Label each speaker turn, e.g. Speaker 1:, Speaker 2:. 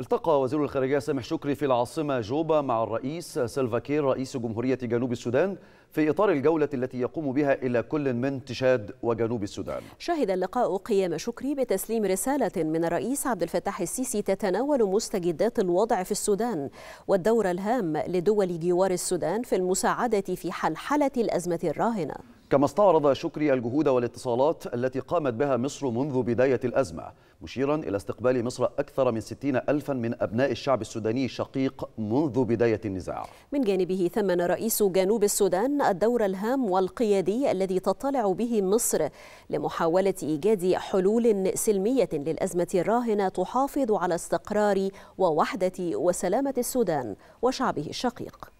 Speaker 1: التقى وزير الخارجية سامح شكري في العاصمة جوبا مع الرئيس سلفا كير رئيس جمهورية جنوب السودان في إطار الجولة التي يقوم بها إلى كل من تشاد وجنوب السودان
Speaker 2: شهد اللقاء قيام شكري بتسليم رسالة من الرئيس عبد الفتاح السيسي تتناول مستجدات الوضع في السودان والدور الهام لدول جوار السودان في المساعدة في حلحلة الأزمة الراهنة
Speaker 1: كما استعرض شكري الجهود والاتصالات التي قامت بها مصر منذ بداية الأزمة مشيرا إلى استقبال مصر أكثر من 60 ألفا من أبناء الشعب السوداني الشقيق منذ بداية النزاع
Speaker 2: من جانبه ثمن رئيس جنوب السودان الدور الهام والقيادي الذي تطلع به مصر لمحاولة إيجاد حلول سلمية للأزمة الراهنة تحافظ على استقرار ووحدة وسلامة السودان وشعبه الشقيق